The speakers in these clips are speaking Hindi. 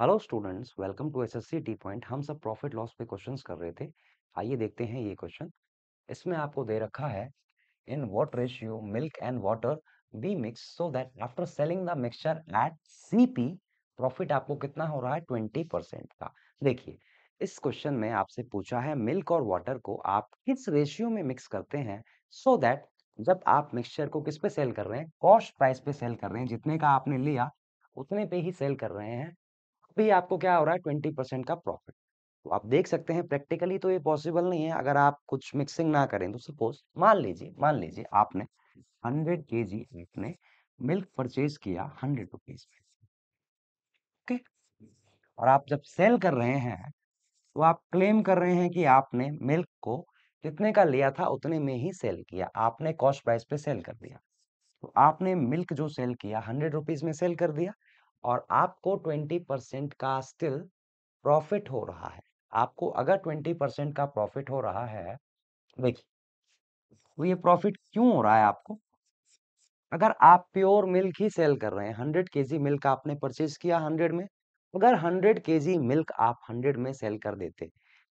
Hello students welcome to SSC T point हम सब प्रॉफिट लॉस पे क्वेश्चंस कर रहे थे आइए देखते हैं ये क्वेश्चन इसमें आपको दे रखा है in what ratio milk and water be mix so that after selling the mixture at CP profit आपको कितना हो रहा है ट्वेंटी परसेंट का देखिए इस क्वेश्चन में आपसे पूछा है मिल्क और वाटर को आप किस रेशियो में मिक्स करते हैं सो so दैट जब आप मिक्सचर को किस पे सेल कर रहे हैं कॉस्ट प्राइस पे सेल कर रहे हैं जितने का आपने लिया उतने पे ही सेल कर रहे हैं भी आपको क्या हो रहा है ट्वेंटी परसेंट का प्रॉफिट तो आप देख सकते हैं प्रैक्टिकली तो ये पॉसिबल नहीं है अगर आप कुछ मिक्सिंग ना करें तो सपोज मान लीजिए मान लीजिए आपने हंड्रेड के जी आपने मिल्क परचेज किया हंड्रेड रुपीज में ओके और आप जब सेल कर रहे हैं तो आप क्लेम कर रहे हैं कि आपने मिल्क को जितने का लिया था उतने में ही सेल किया आपने कॉस्ट प्राइस पे सेल कर दिया तो आपने मिल्क जो सेल किया हंड्रेड रुपीज में सेल कर दिया और आपको ट्वेंटी परसेंट का स्टिल प्रॉफिट हो रहा है आपको अगर ट्वेंटी परसेंट का प्रॉफिट हो रहा है देखिए तो ये प्रॉफिट क्यों हो रहा है आपको अगर आप प्योर मिल्क ही सेल कर रहे हैं हंड्रेड के जी मिल्क आपने परचेज किया हंड्रेड में अगर हंड्रेड के जी मिल्क आप हंड्रेड में सेल कर देते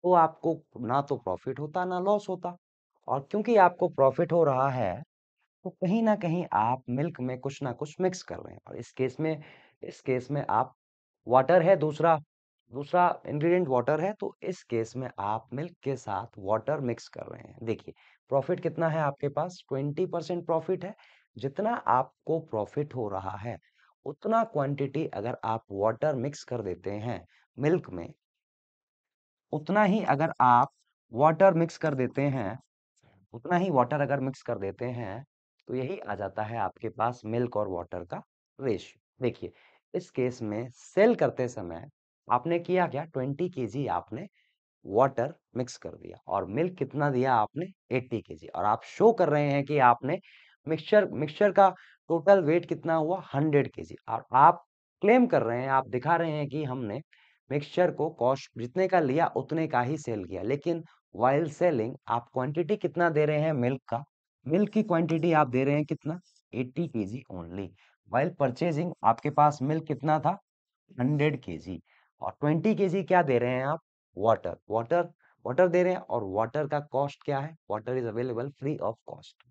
तो आपको ना तो प्रॉफिट होता ना लॉस होता और क्योंकि आपको प्रॉफिट हो रहा है तो कहीं ना कहीं आप मिल्क में कुछ ना कुछ मिक्स कर रहे हैं और इस केस में इस केस में आप वाटर है दूसरा दूसरा इंग्रेडिएंट वाटर है तो इस केस में आप मिल्क के साथ वाटर मिक्स कर रहे हैं देखिए प्रॉफिट कितना है आपके पास ट्वेंटी परसेंट प्रॉफिट है जितना आपको प्रॉफिट हो रहा है उतना क्वांटिटी अगर आप वाटर मिक्स कर देते हैं मिल्क में उतना ही अगर आप वाटर मिक्स कर देते हैं उतना ही वाटर अगर मिक्स कर देते हैं तो यही आ जाता है आपके पास मिल्क और वाटर का रेशियो देखिए इस केस में सेल करते समय आपने किया क्या ट्वेंटी के आपने वाटर मिक्स कर दिया और मिल्क कितना दिया आपने 80 के और आप शो कर रहे हैं कि आपने मिक्सचर मिक्सचर का टोटल वेट कितना हुआ 100 के और आप क्लेम कर रहे हैं आप दिखा रहे हैं कि हमने मिक्सचर को कॉस्ट जितने का लिया उतने का ही सेल किया लेकिन वाइल सेलिंग आप क्वांटिटी कितना दे रहे हैं मिल्क का मिल्क की क्वांटिटी आप दे रहे हैं कितना 80 के ओनली वाइल परचेजिंग आपके पास मिल्क कितना था हंड्रेड के जी और ट्वेंटी के जी क्या दे रहे हैं आप वाटर वाटर वाटर दे रहे हैं और वाटर का कॉस्ट क्या है water is available free of cost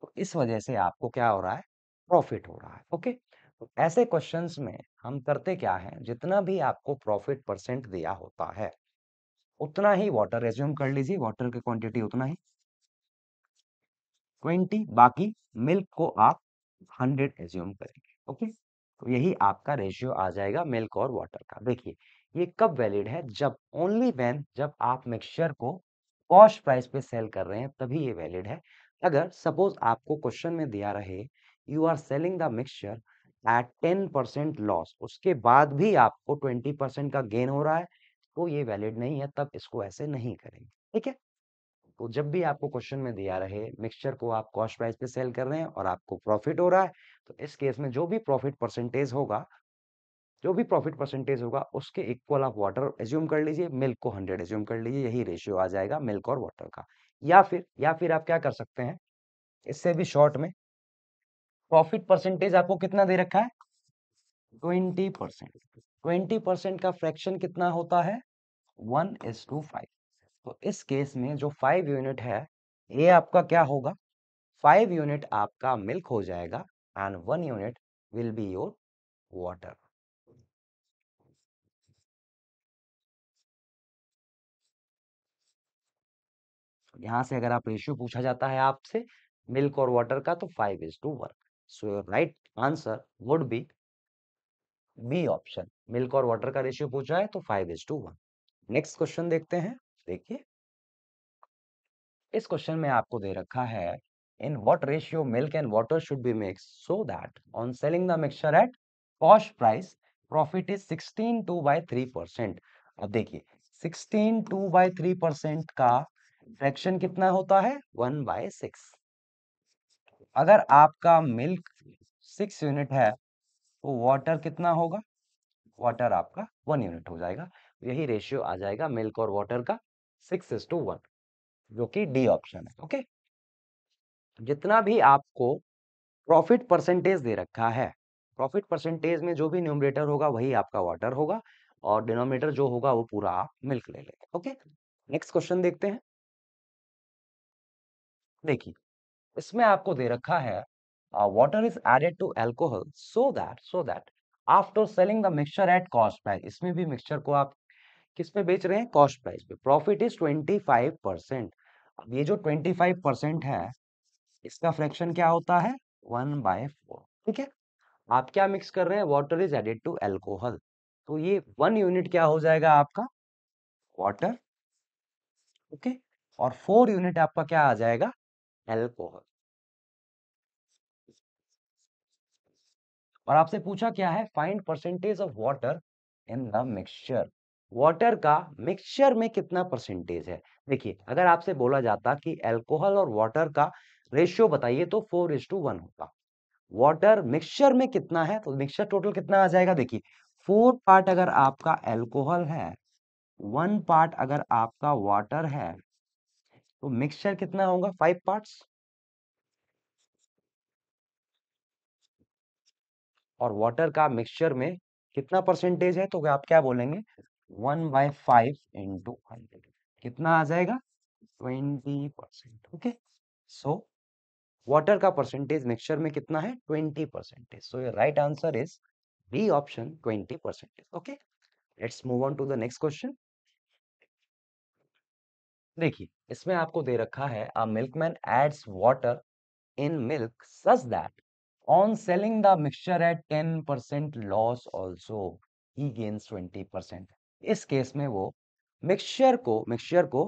तो इस वजह से आपको क्या हो रहा है प्रॉफिट हो रहा है ओके तो ऐसे क्वेश्चंस में हम करते क्या है जितना भी आपको प्रॉफिट परसेंट दिया होता है उतना ही वाटर रेज्यूम कर लीजिए वाटर की क्वांटिटी उतना ही ट्वेंटी बाकी मिल्क को आप हंड्रेड एज्यूम करेंगे ओके तो यही आपका रेशियो आ जाएगा मिल्क और वाटर का देखिए ये कब वैलिड है जब ओनली वैन जब आप मिक्सचर को कॉस्ट प्राइस पे सेल कर रहे हैं तभी ये वैलिड है अगर सपोज आपको क्वेश्चन में दिया रहे you are selling the mixture at ten percent loss उसके बाद भी आपको ट्वेंटी परसेंट का गेन हो रहा है तो ये वैलिड नहीं है तब इसको ऐसे नहीं करेंगे ठीक है तो जब भी आपको क्वेश्चन में दिया रहे मिक्सचर को आप कॉस्ट प्राइस पे सेल कर रहे हैं और आपको प्रॉफिट हो रहा है तो इस केस में जो भी प्रॉफिट परसेंटेज होगा जो भी प्रॉफिट परसेंटेज होगा उसके इक्वल आप वाटर एज्यूम कर लीजिए मिल्क को हंड्रेड एज्यूम कर लीजिए यही रेशियो आ जाएगा मिल्क और वाटर का या फिर या फिर आप क्या कर सकते हैं इससे भी शॉर्ट में प्रॉफिट परसेंटेज आपको कितना दे रखा है ट्वेंटी परसेंट ट्वेंटी परसेंट का फ्रैक्शन कितना होता है वन एस टू फाइव तो इस केस में जो फाइव यूनिट है ये आपका क्या होगा फाइव यूनिट आपका मिल्क हो जाएगा and one unit will be your water यहां से अगर आप रेशियो पूछा जाता है आपसे मिल्क और वाटर का तो five is to one so your right answer would be B option milk और वाटर का रेशियो पूछा है तो five is to one next question देखते हैं देखिए इस क्वेश्चन में आपको दे रखा है in what ratio milk and water should be mix so that on selling the mixture at cost price profit is sixteen two by three percent अब देखिए sixteen two by three percent का फ्रैक्शन कितना होता है वन बाय सिक्स अगर आपका मिल्क सिक्स यूनिट है तो वाटर कितना होगा वाटर आपका वन यूनिट हो जाएगा यही रेशियो आ जाएगा मिल्क और वाटर का सिक्स इज टू वन जो कि डी ऑप्शन है ओके जितना भी आपको प्रॉफिट परसेंटेज दे रखा है प्रॉफिट परसेंटेज में जो भी न्यूमरेटर होगा वही आपका वाटर होगा और डिनोमिनेटर जो होगा वो पूरा आप मिल्क ले लेंगे ओके नेक्स्ट क्वेश्चन देखते हैं देखिए इसमें आपको दे रखा है water is added to alcohol so that so that after selling the mixture at cost price इसमें भी मिक्सचर को आप किस पे बेच रहे हैं कॉस्ट प्राइस पे profit is twenty five percent अब ये जो ट्वेंटी फाइव परसेंट है इसका फ्रैक्शन क्या होता है वन बाय फोर ठीक है आप क्या मिक्स कर रहे हैं water is added to alcohol तो ये वन यूनिट क्या हो जाएगा आपका वाटर ओके और फोर यूनिट आपका क्या आ जाएगा एल्कोहल और आपसे पूछा क्या है find percentage of water in the mixture water का मिक्सचर में कितना परसेंटेज है देखिए अगर आपसे बोला जाता कि अल्कोहल और वाटर का रेशियो बताइए तो फोर इज टू वन होता वाटर मिक्सचर में कितना है तो मिक्सचर टोटल कितना आ जाएगा देखिए फोर पार्ट अगर आपका अल्कोहल है वन पार्ट अगर आपका वाटर है तो मिक्सचर कितना होगा फाइव पार्ट्स और वाटर का मिक्सचर में कितना परसेंटेज है तो आप क्या बोलेंगे one by five into hundred कितना आ जाएगा twenty percent okay so water का परसेंटेज मिक्सचर में कितना है twenty percentage so right answer is B option twenty percentage okay let's move on to the next question देखिए इसमें आपको दे रखा है a milkman adds water in milk such that on selling the mixture at ten percent loss also he gains twenty percent इस केस में वो मिक्सचर को मिक्सचर को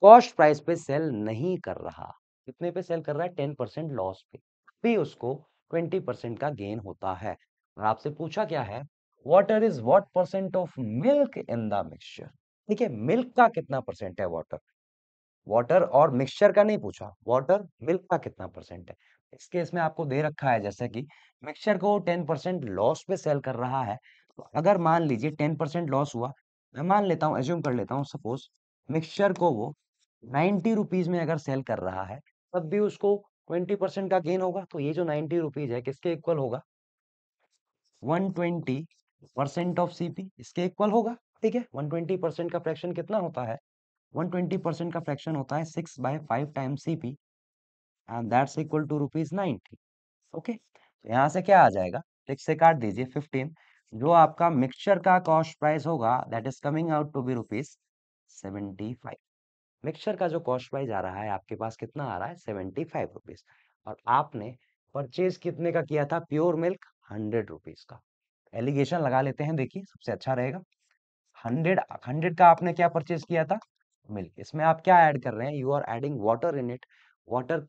कॉस्ट प्राइस पे सेल नहीं कर रहा कितने पे सेल कर रहा है टेन परसेंट लॉस पे भी उसको ट्वेंटी परसेंट का गेन होता है और आपसे पूछा क्या है water is what percent of milk in the mixture ठीक है मिल्क का कितना परसेंट है वाटर वाटर और मिक्सचर का नहीं पूछा वाटर मिल्क का कितना परसेंट है इस केस में आपको दे रखा है जैसे कि मिक्सचर को टेन परसेंट लॉस पे सेल कर रहा है तो अगर मान लीजिए टेन परसेंट लॉस हुआ मैं मान लेता हूँ एज्यूम कर लेता हूँ सपोज मिक्सचर को वो नाइन्टी रुपीज में अगर सेल कर रहा है तब भी उसको ट्वेंटी परसेंट का गेन होगा तो ये जो नाइन्टी रुपीज है किसके इक्वल होगा one twenty percent of CP इसके इक्वल होगा ठीक है वन ट्वेंटी परसेंट का फ्रैक्शन कितना होता है वन ट्वेंटी परसेंट का फ्रैक्शन होता है six by five time CP and that's equal to rupees ninety okay तो यहाँ से क्या आ जाएगा सिक्स से काट दीजिए फिफ्टीन जो आपका मिक्सचर का कॉस्ट प्राइस होगा that is coming out to be rupees seventy five mixture का जो कॉस्ट प्राइस आ रहा है आपके पास कितना आ रहा है सेवेंटी फाइव रुपीज और आपने परचेज कितने का किया था प्योर मिल्क हंड्रेड रुपीज का एलिगेशन लगा लेते हैं देखिए सबसे अच्छा रहेगा हंड्रेड हंड्रेड का आपने क्या परचेज किया था मिल्क इसमें आप क्या ऐड कर रहे हैं you are adding water in it water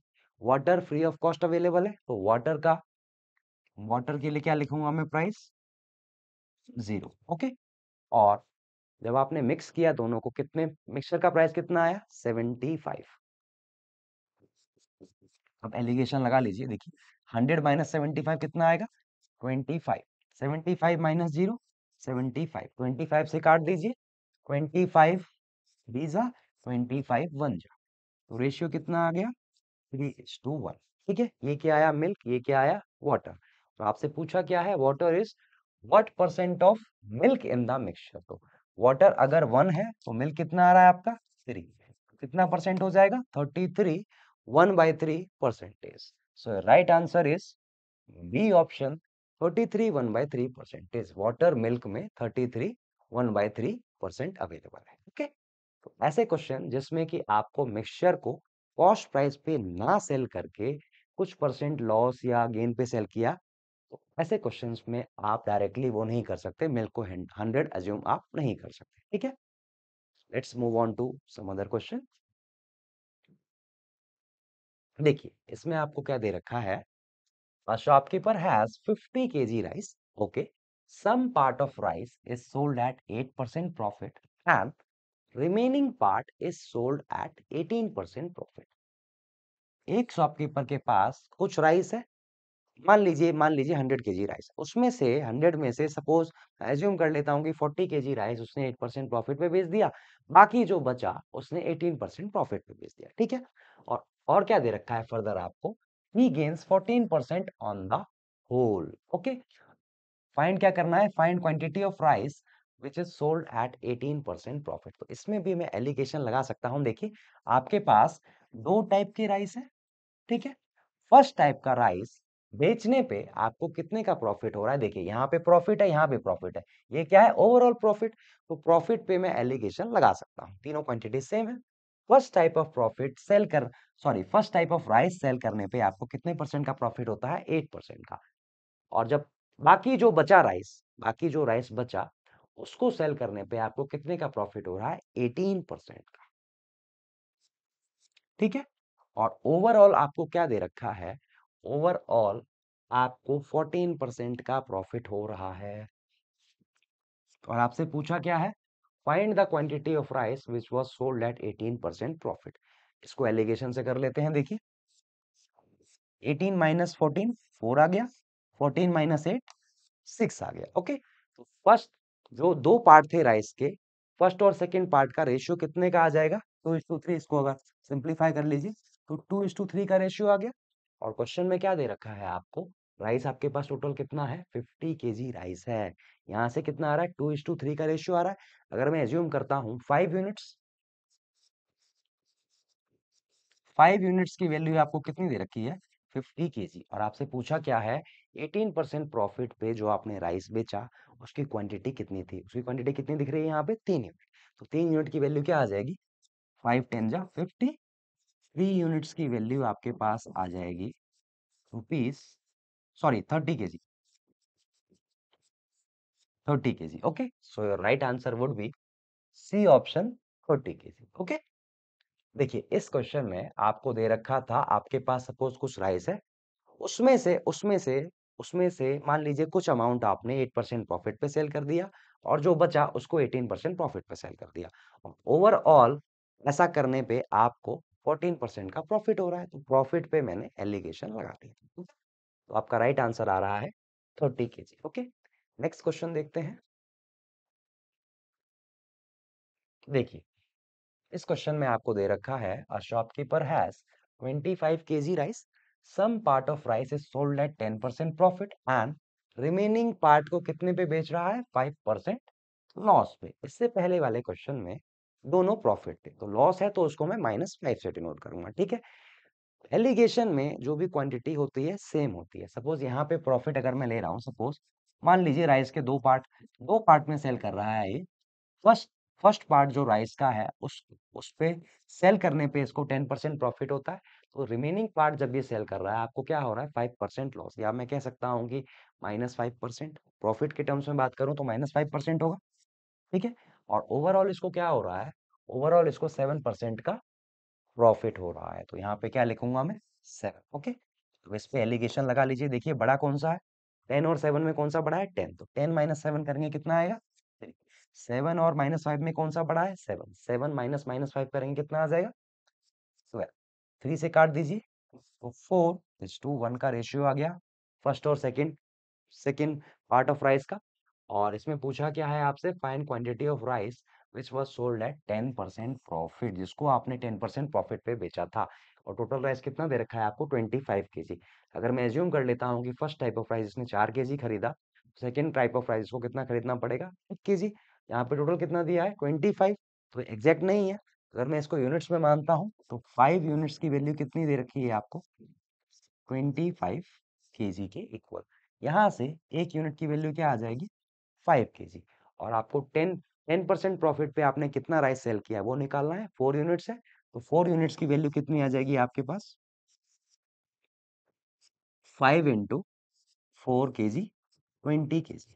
water free of cost available है तो वाटर का वाटर के लिए क्या लिखूंगा मैं प्राइस जीरो ओके और जब आपने मिक्स किया दोनों को कितने मिक्सचर का प्राइस कितना आया सेवेंटी फाइव अब एलिगेशन लगा लीजिए देखिए हंड्रेड माइनस सेवेंटी फाइव कितना आएगा twenty five seventy five minus zero seventy five twenty five से काट दीजिए ट्वेंटी फाइव बीजा ट्वेंटी फाइव वन जा तो रेशियो कितना आ गया थ्री इज टू वन ठीक है ये क्या आया मिल्क ये क्या आया वाटर तो आपसे पूछा क्या है water is what percent of milk in the mixture तो वाटर अगर वन है तो मिल्क कितना आ रहा है आपका थ्री कितना परसेंट हो जाएगा thirty three one by three percentage so right answer is B option thirty three one by three percentage water milk में thirty three one by three percent available है ओके तो ऐसे क्वेश्चन जिसमें कि आपको मिक्सचर को कॉस्ट प्राइस पे ना सेल करके कुछ परसेंट लॉस या गेन पे सेल किया तो ऐसे क्वेश्चन में आप डायरेक्टली वो नहीं कर सकते मिल्क को हंड्रेड एज्यूम आप नहीं कर सकते ठीक है let's move on to summer question देखिए इसमें आपको क्या दे रखा है shopkeeper has 50 kg rice okay some part of rice is sold at 8% percent profit and remaining part is sold at 18% percent profit एक शॉपकीपर के पास कुछ राइस है मान लीजिए मान लीजिए हंड्रेड के राइस उसमें से हंड्रेड में से सपोज एज्यूम कर लेता हूँ कि फोर्टी के राइस उसने एट परसेंट प्रॉफिट पे बेच दिया बाकी जो बचा उसने एटीन परसेंट प्रॉफिट पे बेच दिया ठीक है और और क्या दे रखा है फर्दर आपको he gains 14 percent on the whole okay find क्या करना है find quantity of rice which is sold at 18 percent profit तो इसमें भी मैं एलिगेशन लगा सकता हूँ देखिए आपके पास दो टाइप के राइस है ठीक है फर्स्ट टाइप का राइस बेचने पे आपको कितने का प्रॉफिट हो रहा है देखिए यहाँ पे प्रॉफिट है यहाँ पे प्रॉफिट है ये क्या है ओवरऑल प्रॉफिट तो प्रॉफिट पे मैं एलिगेशन लगा सकता हूँ तीनों क्वांटिटी सेम है first type of profit sell कर sorry first type of rice sell करने पे आपको कितने परसेंट का प्रॉफिट होता है एट परसेंट का और जब बाकी जो बचा राइस बाकी जो राइस बचा उसको सेल करने पे आपको कितने का प्रॉफिट हो रहा है एटीन परसेंट का ठीक है और ओवरऑल आपको क्या दे रखा है ओवरऑल आपको 14 परसेंट का प्रॉफिट हो रहा है और आपसे पूछा क्या है find the quantity of rice which was sold at 18 percent profit इसको एलिगेशन से कर लेते हैं देखिए 18 माइनस फोर्टीन फोर आ गया 14 माइनस एट सिक्स आ गया ओके तो फर्स्ट जो दो पार्ट थे राइस के फर्स्ट और सेकेंड पार्ट का रेशियो कितने का आ जाएगा टू इस टू थ्री इसको अगर सिंप्लीफाई कर लीजिए तो टू इस टू थ्री का रेशियो आ गया और क्वेश्चन में क्या दे रखा है आपको राइस आपके पास टोटल कितना है 50 केजी राइस है यहाँ से कितना आ रहा है टू इज टू थ्री का रेशियो आ रहा है अगर मैं एज्यूम करता हूँ फाइव यूनिट्स फाइव यूनिट्स की वैल्यू आपको कितनी दे रखी है के जी और आपसे पूछा क्या है एटीन परसेंट प्रॉफिट पे जो आपने राइस बेचा उसकी क्वांटिटी कितनी थी उसकी क्वांटिटी कितनी दिख रही है यहाँ पे तीन यूनिट तो तीन यूनिट की वैल्यू क्या आ जाएगी फाइव टेन जा फिफ्टी थ्री यूनिट्स की वैल्यू आपके पास आ जाएगी rupees sorry thirty K G thirty K G okay so your right answer would be C option thirty K G okay देखिए इस क्वेश्चन में आपको दे रखा था आपके पास सपोज कुछ राइस है उसमें से उसमें से उसमें से मान लीजिए कुछ अमाउंट आपने एट परसेंट प्रॉफिट पे सेल कर दिया और जो बचा उसको एटीन परसेंट प्रॉफिट पे सेल कर दिया ओवरऑल ऐसा करने पे आपको फोर्टीन परसेंट का प्रॉफिट हो रहा है तो प्रॉफिट पे मैंने एलिगेशन लगा दी तो आपका राइट right आंसर आ रहा है thirty K G okay next question देखते हैं देखिए इस क्वेश्चन में आपको दे रखा है a shopkeeper has 25 kg rice some part of rice is sold at 10 percent profit and remaining part को कितने पे बेच रहा है 5 परसेंट लॉस पे इससे पहले वाले क्वेश्चन में दोनों प्रॉफिट थे तो लॉस है तो उसको मैं माइनस फाइव से डिनोट करूंगा ठीक है एलिगेशन में जो भी क्वांटिटी होती है सेम होती है सपोज यहाँ पे प्रॉफिट अगर मैं ले रहा हूँ सपोज मान लीजिए राइस के दो पार्ट दो पार्ट में सेल कर रहा है ये फर्स्ट फर्स्ट पार्ट जो राइस का है उस उस पे सेल करने पे इसको टेन परसेंट प्रॉफिट होता है तो रिमेनिंग पार्ट जब ये सेल कर रहा है आपको क्या हो रहा है फाइव परसेंट लॉस या मैं कह सकता हूँ कि माइनस फाइव परसेंट प्रॉफिट के टर्म्स में बात करूँ तो माइनस फाइव परसेंट होगा ठीक है और ओवरऑल इसको क्या हो रहा है ओवरऑल इसको सेवन परसेंट का प्रॉफिट हो रहा है तो यहाँ पे क्या लिखूंगा मैं सेवन ओके तो इस पे एलिगेशन लगा लीजिए देखिए बड़ा कौन सा है टेन और सेवन में कौन सा बड़ा है टेन तो टेन माइनस सेवन करेंगे कितना आएगा सेवन और माइनस फाइव में कौन सा बड़ा है seven seven minus minus five करेंगे कितना आ जाएगा ट्वेल्व थ्री से काट दीजिए तो फोर इज टू वन का रेशियो आ गया फर्स्ट और second second part of rice का और इसमें पूछा क्या है आपसे find quantity of rice which was sold at ten percent profit जिसको आपने टेन परसेंट प्रॉफिट पे बेचा था और टोटल राइस कितना दे रखा है आपको ट्वेंटी फाइव के जी अगर मैं एज्यूम कर लेता हूँ कि फर्स्ट टाइप ऑफ राइस इसने चार के जी खरीदा सेकेंड टाइप ऑफ राइस को कितना खरीदना पड़ेगा एक के जी यहाँ पे टोटल कितना दिया है ट्वेंटी फाइव तो एग्जैक्ट नहीं है अगर मैं इसको यूनिट्स में मानता हूँ तो फाइव यूनिट्स की वैल्यू कितनी दे रखी है आपको ट्वेंटी फाइव के जी के इक्वल यहाँ से एक यूनिट की वैल्यू क्या आ जाएगी फाइव के जी और आपको टेन टेन परसेंट प्रॉफिट पे आपने कितना राइस सेल किया वो निकालना है फोर यूनिट्स है तो फोर यूनिट्स की वैल्यू कितनी आ जाएगी आपके पास फाइव इंटू फोर के जी ट्वेंटी के जी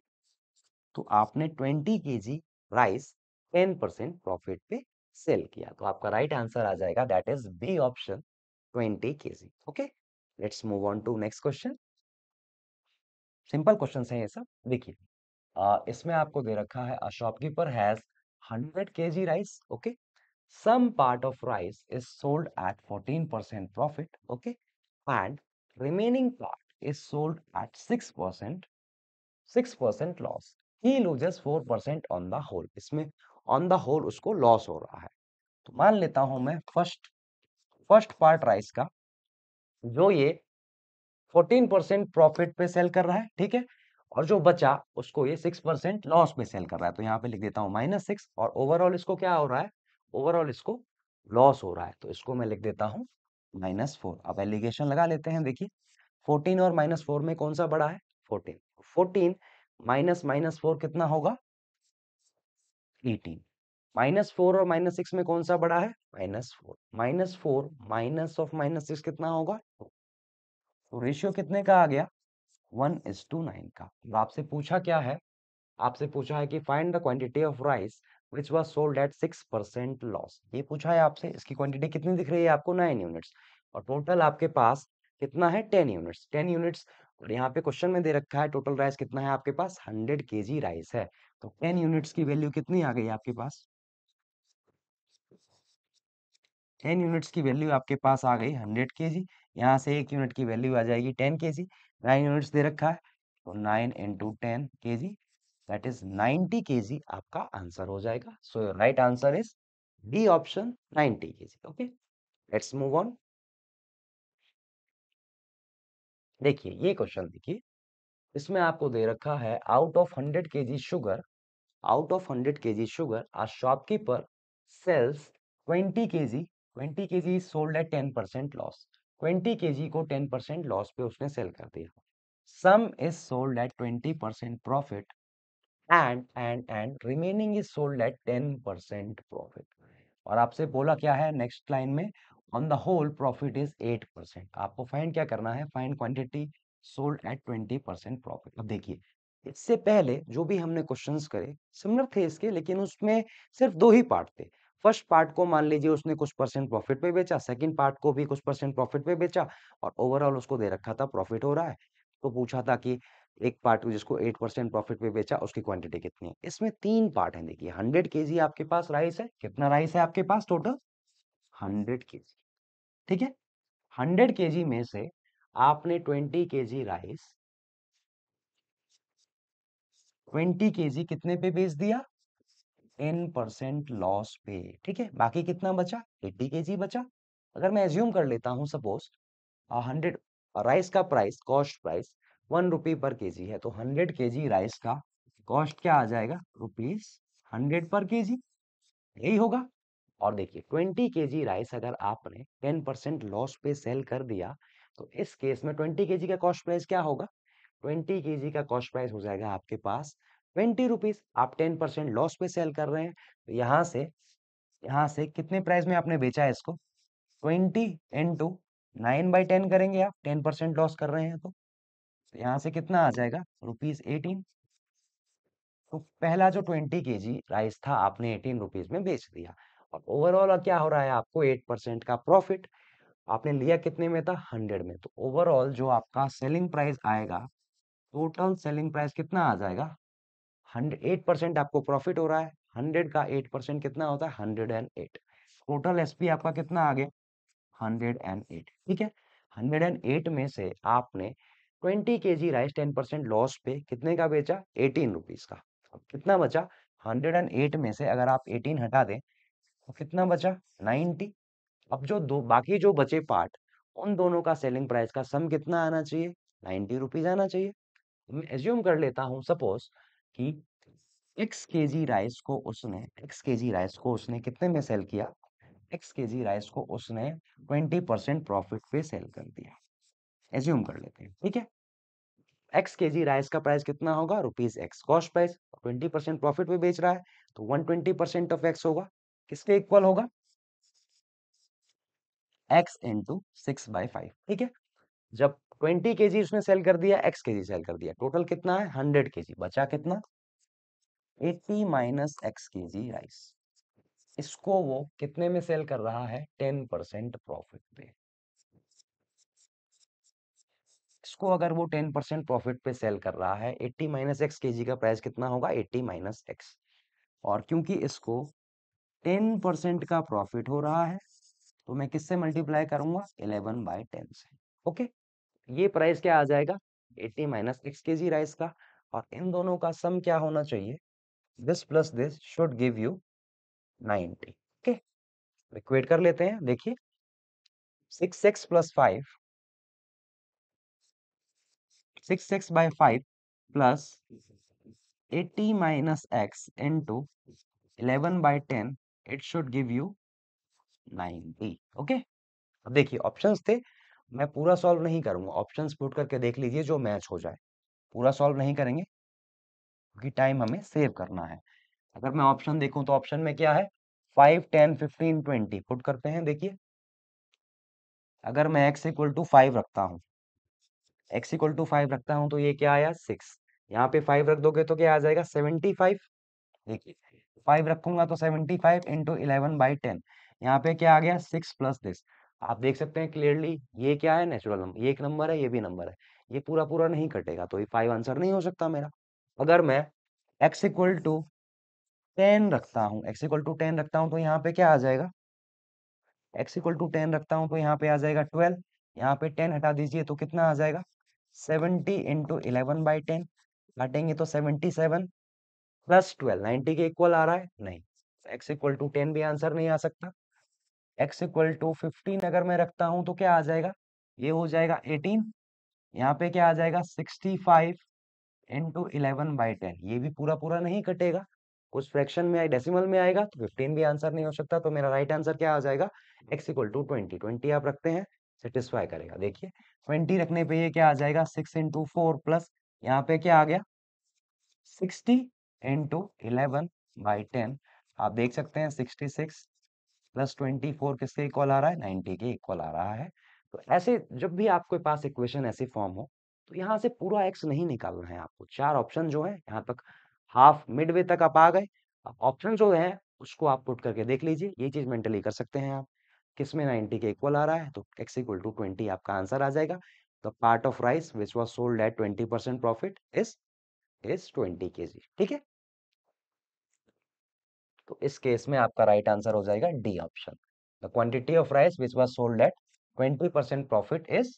तो आपने twenty K G rice ten percent profit पे सेल किया तो आपका राइट आंसर आ जाएगा that is B option twenty K G okay let's move on to next question simple question है ये सब देखिए इसमें आपको दे रखा है a shopkeeper has K G rice okay some part of rice is sold at fourteen percent profit okay and remaining part is sold at six percent loss he loses four percent on the whole इसमें ऑन द होल उसको लॉस हो रहा है तो मान लेता हूं मैं फर्स्ट फर्स्ट पार्ट राइस का जो ये फोर्टीन परसेंट प्रॉफिट पे सेल कर रहा है ठीक है और जो बचा उसको ये सिक्स परसेंट लॉस में सेल कर रहा है तो यहाँ पे लिख देता हूँ माइनस सिक्स और ओवरऑल इसको क्या हो रहा है ओवरऑल इसको लॉस हो रहा है तो इसको मैं लिख देता हूँ माइनस फोर अब एलिगेशन लगा लेते हैं देखिए फोर्टीन और माइनस फोर में कौन सा बड़ा है fourteen fourteen minus minus four कितना होगा एटीन माइनस फोर और माइनस सिक्स में कौन सा बड़ा है minus four minus four minus of minus six कितना होगा तो रेशियो कितने का आ गया वन इज टू नाइन का तो आपसे पूछा क्या है आपसे पूछा है कि find the quantity of rice which was sold at six percent loss ये पूछा है आपसे इसकी क्वांटिटी कितनी दिख रही है आपको नाइन यूनिट्स और टोटल आपके पास कितना है टेन यूनिट्स टेन यूनिट्स और यहाँ पे क्वेश्चन में दे रखा है टोटल राइस कितना है आपके पास हंड्रेड के राइस है तो टेन यूनिट्स की वैल्यू कितनी आ गई आपके पास टेन यूनिट्स की वैल्यू आपके पास आ गई हंड्रेड के जी यहाँ से एक यूनिट की वैल्यू आ जाएगी टेन के जी नाइन यूनिट्स दे रखा है तो नाइन इंटू टेन के जी दैट इज नाइनटी के जी आपका आंसर हो जाएगा so your right answer is D option ninety K G okay let's move on देखिए ये क्वेश्चन देखिए इसमें आपको दे रखा है out of hundred K G sugar out of hundred K G sugar a shopkeeper sells twenty K G twenty K G sold at ten percent loss twenty K को टेन परसेंट लॉस पे उसने सेल कर दिया some is sold at twenty percent profit and and and remaining is sold at ten percent profit और आपसे बोला क्या है नेक्स्ट लाइन में on the whole profit is eight percent आपको फाइंड क्या करना है find quantity sold at twenty percent profit अब देखिए इससे पहले जो भी हमने क्वेश्चंस करे सिमिलर थे इसके लेकिन उसमें सिर्फ दो ही पार्ट थे फर्स्ट पार्ट को मान लीजिए उसने कुछ परसेंट प्रॉफिट पे बेचा सेकंड पार्ट को भी कुछ परसेंट प्रॉफिट पे बेचा और ओवरऑल उसको दे रखा था प्रॉफिट हो रहा है तो पूछा था कि एक पार्ट जिसको एट परसेंट प्रॉफिट पे बेचा उसकी क्वांटिटी कितनी है इसमें तीन पार्ट है देखिए हंड्रेड के आपके पास राइस है कितना राइस है आपके पास टोटल हंड्रेड के ठीक है हंड्रेड के में से आपने ट्वेंटी के राइस ट्वेंटी के कितने पे बेच दिया टेन परसेंट लॉस पे ठीक है बाकी कितना बचा एट्टी के बचा अगर मैं एज्यूम कर लेता हूँ सपोज हंड्रेड राइस का price cost price one rupee per K है तो हंड्रेड के राइस का कॉस्ट क्या आ जाएगा रुपीज हंड्रेड पर के यही होगा और देखिए ट्वेंटी के राइस अगर आपने टेन परसेंट लॉस पे सेल कर दिया तो इस केस में ट्वेंटी के का कॉस्ट प्राइस क्या होगा ट्वेंटी के का कॉस्ट प्राइस हो जाएगा आपके पास ट्वेंटी रुपीज आप टेन परसेंट लॉस पे सेल कर रहे हैं तो यहाँ से यहाँ से कितने प्राइस में आपने बेचा है इसको twenty into nine by ten करेंगे आप टेन परसेंट लॉस कर रहे हैं तो, तो यहाँ से कितना आ जाएगा रुपीज एटीन तो पहला जो ट्वेंटी के जी राइस था आपने एटीन रुपीज में बेच दिया और ओवरऑल क्या हो रहा है आपको एट परसेंट का प्रॉफिट आपने लिया कितने में था हंड्रेड में तो ओवरऑल जो आपका सेलिंग प्राइस आएगा टोटल सेलिंग प्राइस कितना आ जाएगा हंड्रेड आपको प्रॉफिट हो रहा है हंड्रेड का एट परसेंट कितना होता है hundred and eight total SP आपका कितना आ गया हंड्रेड एंड एट ठीक है हंड्रेड एंड एट में से आपने twenty K G rice ten percent loss पे कितने का बेचा एटीन रुपीज का अब कितना बचा हंड्रेड एंड एट में से अगर आप एटीन हटा दें तो कितना बचा नाइन्टी अब जो दो बाकी जो बचे पार्ट उन दोनों का सेलिंग प्राइस का सम कितना आना चाहिए नाइन्टी आना चाहिए तो मैं एज्यूम कर लेता हूँ सपोज कि एक्स के जी राइस को उसने एक्स के जी राइस को उसने कितने में सेल किया एक्स के जी राइस को उसने ट्वेंटी परसेंट प्रॉफिट पे सेल कर दिया एज्यूम कर लेते हैं ठीक है एक्स के जी राइस का प्राइस कितना होगा rupees X cost price twenty percent profit पे बेच रहा है तो one twenty percent of X होगा किसके इक्वल होगा X into six by five ठीक है जब ट्वेंटी के उसने सेल कर दिया एक्स के सेल कर दिया टोटल कितना है हंड्रेड के बचा कितना एट्टी माइनस एक्स के राइस इसको वो कितने में सेल कर रहा है टेन परसेंट प्रॉफिट पे इसको अगर वो टेन परसेंट प्रॉफिट पे सेल कर रहा है एट्टी माइनस एक्स के का प्राइस कितना होगा एट्टी माइनस एक्स और क्योंकि इसको टेन परसेंट का प्रॉफिट हो रहा है तो मैं किससे मल्टीप्लाई करूंगा इलेवन बाय टेन से ओके okay? ये प्राइस क्या आ जाएगा 80 माइनस एक्स के जी राइस का और इन दोनों का सम क्या होना चाहिए this plus this should give you 90 okay equate कर लेते हैं देखिए six X plus five six X by five plus eighty minus X into eleven by ten it should give you ninety okay देखिए ऑप्शंस थे मैं पूरा सॉल्व नहीं करूंगा ऑप्शन पुट करके देख लीजिए जो मैच हो जाए पूरा सॉल्व नहीं करेंगे क्योंकि टाइम हमें सेव करना है अगर मैं ऑप्शन देखूं तो ऑप्शन में क्या है five ten fifteen twenty put करते हैं देखिए अगर मैं एक्स इक्वल टू फाइव रखता हूँ एक्स इक्वल टू फाइव रखता हूँ तो ये क्या आया सिक्स यहाँ पे फाइव रख दोगे तो क्या आ जाएगा सेवेंटी फाइव देखिए फाइव रखूंगा तो seventy five into eleven by ten यहाँ पे क्या आ गया सिक्स प्लस दिस आप देख सकते हैं क्लियरली ये क्या है नेचुरल नंबर ये एक नंबर है ये भी नंबर है ये पूरा पूरा नहीं कटेगा तो ये फाइव आंसर नहीं हो सकता मेरा अगर मैं एक्स इक्वल टू टेन रखता हूँ एक्स इक्वल टू टेन रखता हूँ तो यहाँ पे क्या आ जाएगा एक्स इक्वल टू टेन रखता हूँ तो यहाँ पे आ जाएगा ट्वेल्व यहाँ पे टेन हटा दीजिए तो कितना आ जाएगा seventy into eleven by ten हटेंगे तो seventy seven plus twelve ninety के इक्वल आ रहा है नहीं एक्स इक्वल टू टेन भी आंसर नहीं आ सकता एक्स इक्वल टू फिफ्टीन अगर मैं रखता हूं तो क्या आ जाएगा ये हो जाएगा एटीन यहाँ पे क्या आ जाएगा sixty five into eleven by ten ये भी पूरा पूरा नहीं कटेगा कुछ फ्रैक्शन में आए डेसिमल में आएगा तो फिफ्टीन भी आंसर नहीं हो सकता तो मेरा राइट आंसर क्या आ जाएगा X equal to twenty twenty आप रखते हैं सेटिस्फाई करेगा देखिए ट्वेंटी रखने पे ये क्या आ जाएगा सिक्स इंटू फोर प्लस यहाँ पे क्या आ गया sixty into eleven by ten आप देख सकते हैं sixty six plus twenty four किसके इक्वल आ रहा है नाइनटी के इक्वल आ रहा है तो ऐसे जब भी आपके पास इक्वेशन ऐसे फॉर्म हो तो यहाँ से पूरा एक्स नहीं निकालना है आपको चार ऑप्शन जो है यहाँ तक हाफ मिड वे तक आप आ गए ऑप्शन जो है उसको आप पुट करके देख लीजिए ये चीज मेंटली कर सकते हैं आप किस में नाइन्टी के इक्वल आ रहा है तो एक्स इक्वल टू ट्वेंटी आपका आंसर आ जाएगा the part of rice which was sold at twenty percent profit is is twenty K G ठीक है तो इस केस में आपका राइट right आंसर हो जाएगा D option the quantity of rice which was sold at twenty percent profit is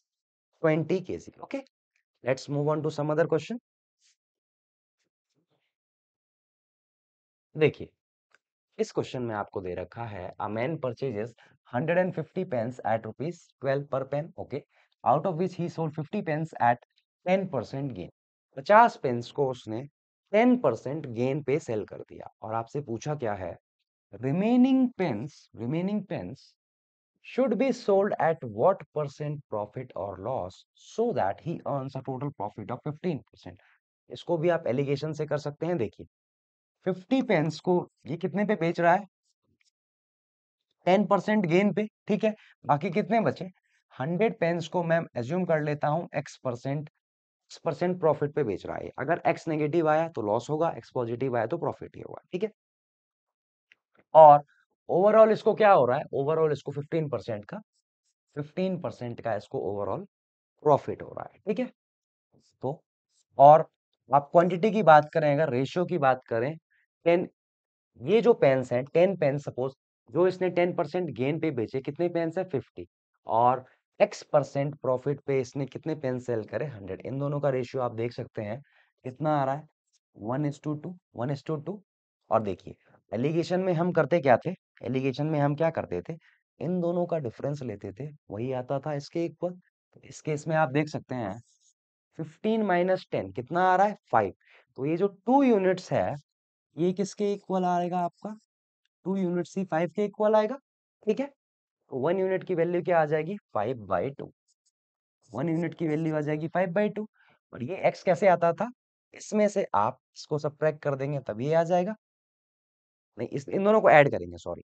twenty K G okay let's move on to some other question देखिए इस क्वेश्चन में आपको दे रखा है a man purchases 150 pens at rupees 12 per pen okay out of which he sold 50 pens at 10 percent gain 50 pens को उसने टेन परसेंट गेन पे सेल कर दिया और आपसे पूछा क्या है remaining pens remaining pens should be sold at what percent profit और loss so that he earn a total profit of fifteen percent इसको भी आप एलिगेशन से कर सकते हैं देखिए फिफ्टी पेंस को ये कितने पे बेच रहा है टेन परसेंट गेन पे ठीक है बाकी कितने बचे हंड्रेड पेंस को मैं एज्यूम कर लेता हूं एक्स परसेंट परसेंट प्रॉफिट पे बेच रहा है अगर एक्स नेगेटिव आया तो लॉस होगा एक्स पॉजिटिव आया तो प्रॉफिट ही होगा ठीक है और ओवरऑल इसको क्या हो रहा है ओवरऑल इसको फिफ्टीन परसेंट का फिफ्टीन परसेंट का इसको ओवरऑल प्रॉफिट हो रहा है ठीक है तो और आप क्वांटिटी की बात करें अगर रेशियो की बात करें टेन ये जो पेन्स हैं टेन पेन सपोज जो इसने टेन परसेंट गेन पे बेचे कितने पेन्स है फिफ्टी और एक्स परसेंट प्रॉफिट पे इसने कितने पेन सेल करे हंड्रेड इन दोनों का रेशियो आप देख सकते हैं कितना आ रहा है one is to two one is to two और देखिए एलिगेशन में हम करते क्या थे एलिगेशन में हम क्या करते थे इन दोनों का डिफरेंस लेते थे वही आता था इसके इक्वल तो इस केस में आप देख सकते हैं फिफ्टीन माइनस टेन कितना आ रहा है फाइव तो ये जो टू यूनिट्स है ये किसके इक्वल आएगा आपका टू यूनिट्स ही फाइव के इक्वल आएगा ठीक है वन यूनिट की वैल्यू क्या आ जाएगी five by two one unit की वैल्यू आ जाएगी फाइव बाई टू और ये एक्स कैसे आता था इसमें से आप इसको सब कर देंगे तब ये आ जाएगा नहीं इस इन दोनों को ऐड करेंगे सॉरी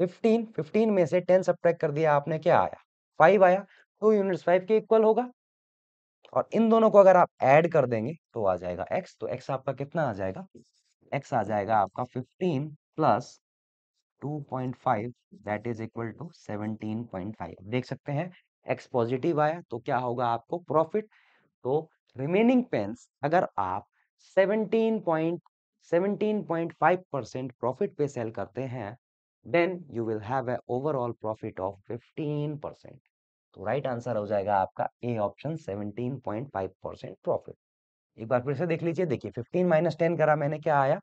फिफ्टीन फिफ्टीन में से टेन सब कर दिया आपने क्या आया फाइव आया टू यूनिट फाइव के इक्वल होगा और इन दोनों को अगर आप ऐड कर देंगे तो आ जाएगा एक्स तो एक्स आपका कितना आ जाएगा एक्स आ जाएगा आपका fifteen plus 2.5 that is equal to 17.5 देख सकते हैं एक्स पॉजिटिव आया तो क्या होगा आपको प्रॉफिट तो रिमेनिंग पेंस अगर आप 17.17.5 परसेंट प्रॉफिट पे सेल करते हैं then you will have a overall profit of 15 percent तो राइट आंसर हो जाएगा आपका ए ऑप्शन 17.5 परसेंट प्रॉफिट एक बार फिर से देख लीजिए देखिए 15 माइनस टेन करा मैंने क्या आया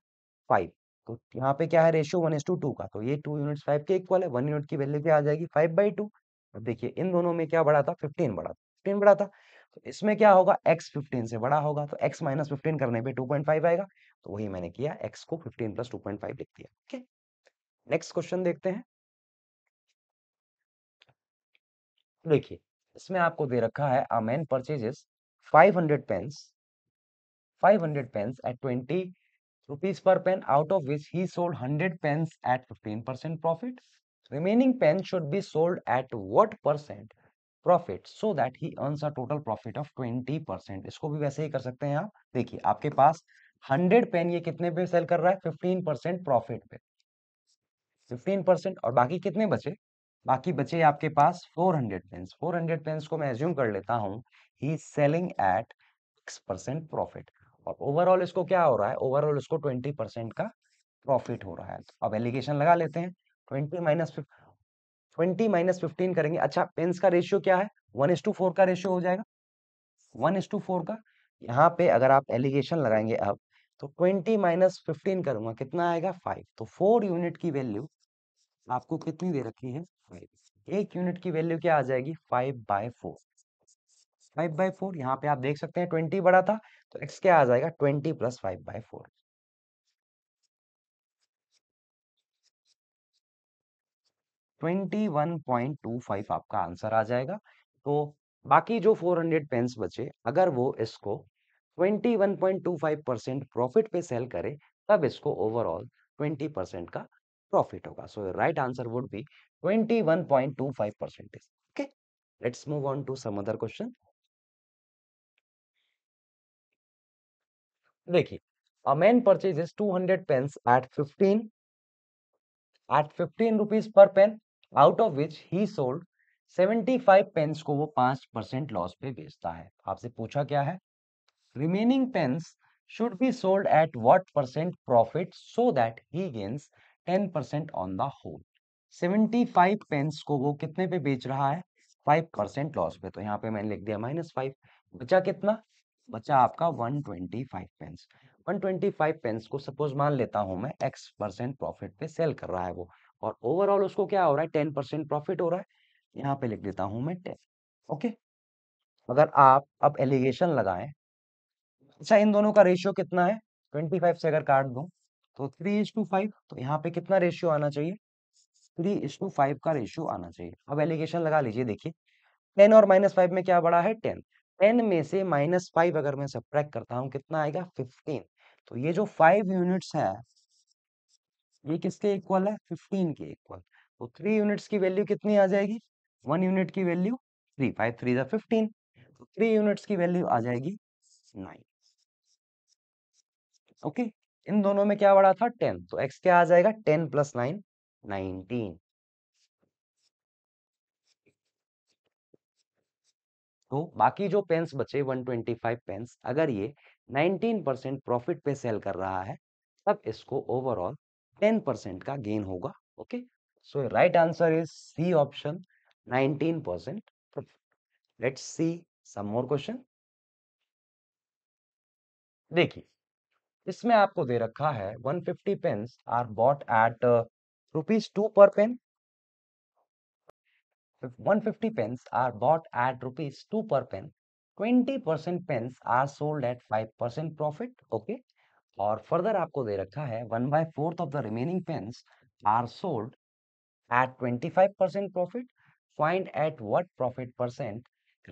5 तो यहाँ पे क्या है ratio one is to two का तो ये टू यूनिट फाइव के इक्वल है वन यूनिट की वैल्यू क्या आ जाएगी फाइव बाई टू अब देखिए इन दोनों में क्या बड़ा था फिफ्टीन बड़ा था फिफ्टीन बड़ा था तो इसमें क्या होगा एक्स फिफ्टीन से बड़ा होगा तो एक्स माइनस फिफ्टीन करने पे टू पॉइंट फाइव आएगा तो वही मैंने किया एक्स को fifteen plus two point five लिख दिया ओके नेक्स्ट क्वेश्चन देखते हैं देखिए इसमें आपको दे रखा है a man purchases five hundred pens five hundred pens at twenty rupees per pen out of which he sold hundred pen at fifteen percent profit remaining pen should be sold at what percent profit so that he earn a total profit of twenty percent इसको भी वैसे ही कर सकते हैं आप देखिए आपके पास हंड्रेड पेन ये कितने पे सेल कर रहा है फिफ्टीन परसेंट प्रॉफिट पे फिफ्टीन परसेंट और बाकी कितने बचे बाकी बचे आपके पास four hundred pen four hundred pen को मैं एज्यूम कर लेता हूँ he selling at six percent profit और ओवरऑल इसको क्या हो रहा है ओवरऑल इसको ट्वेंटी परसेंट का प्रॉफिट हो रहा है तो अब एलिगेशन लगा लेते हैं twenty minus twenty minus fifteen करेंगे अच्छा पेंस का रेशियो क्या है वन एस टू फोर का रेशियो हो जाएगा वन एस टू फोर का यहाँ पे अगर आप एलिगेशन लगाएंगे अब तो ट्वेंटी माइनस फिफ्टीन करूंगा कितना आएगा फाइव तो फोर यूनिट की वैल्यू आपको कितनी दे रखी है फाइव एक यूनिट की वैल्यू क्या आ जाएगी five by four five by four यहाँ पे आप देख सकते हैं ट्वेंटी बड़ा था तो एक्स क्या आ जाएगा twenty plus five by four twenty one point two five आपका आंसर आ जाएगा तो बाकी जो फोर हंड्रेड पेन्स बचे अगर वो इसको twenty one point two five percent profit पे सेल करे तब इसको ओवरऑल ट्वेंटी परसेंट का प्रॉफिट होगा so right answer would be twenty one point two five percentage okay let's move on to some other question देखिए a man purchase two hundred pens at fifteen at fifteen rupees per pen out of which he sold seventy five pens को वो पांच परसेंट लॉस पे बेचता है आपसे पूछा क्या है remaining pens be sold at what percent profit so that he gains ten percent on the whole seventy five pens को वो कितने पे बेच रहा है फाइव परसेंट लॉस पे तो यहाँ पे मैंने लिख दिया माइनस फाइव बचा कितना बचा आपका 125 पेंस 125 पेंस को सपोज मान लेता हूं मैं एक्स परसेंट प्रॉफिट पे सेल कर रहा है वो और ओवरऑल उसको क्या हो रहा है टेन परसेंट प्रॉफिट हो रहा है यहाँ पे लिख देता हूं मैं टेन ओके अगर आप अब एलिगेशन लगाएं अच्छा इन दोनों का रेशियो कितना है 25 से अगर काट दू तो थ्री इज टू फाइव तो यहाँ पे कितना रेशियो आना चाहिए थ्री इज टू फाइव का रेशियो आना चाहिए अब एलिगेशन लगा लीजिए देखिए टेन और माइनस फाइव में क्या बड़ा है टेन टेन में से माइनस फाइव अगर मैं सब्ट्रैक्ट करता हूँ कितना आएगा फिफ्टीन तो ये जो फाइव यूनिट्स है ये किसके इक्वल है फिफ्टीन के इक्वल तो थ्री यूनिट्स की वैल्यू कितनी आ जाएगी वन यूनिट की value three five three fifteen तो थ्री यूनिट्स की वैल्यू आ जाएगी नाइन ओके okay? इन दोनों में क्या बड़ा था टेन तो एक्स क्या आ जाएगा टेन प्लस नाइन नाइनटीन तो बाकी जो पेंस बचे 125 पेंस अगर ये 19 परसेंट प्रॉफिट पे सेल कर रहा है तब इसको ओवरऑल 10 परसेंट का गेन होगा okay so right answer is C option 19 percent profit let's see some more question देखिए इसमें आपको दे रखा है 150 pens are bought at rupees two per pen 150 pens are bought at rupees 2 per pen 20% pens are sold at 5% profit. Okay. और further, aapko de rakha hai, 1 by 4th of the remaining pens are sold at 25% profit. Find at what profit percent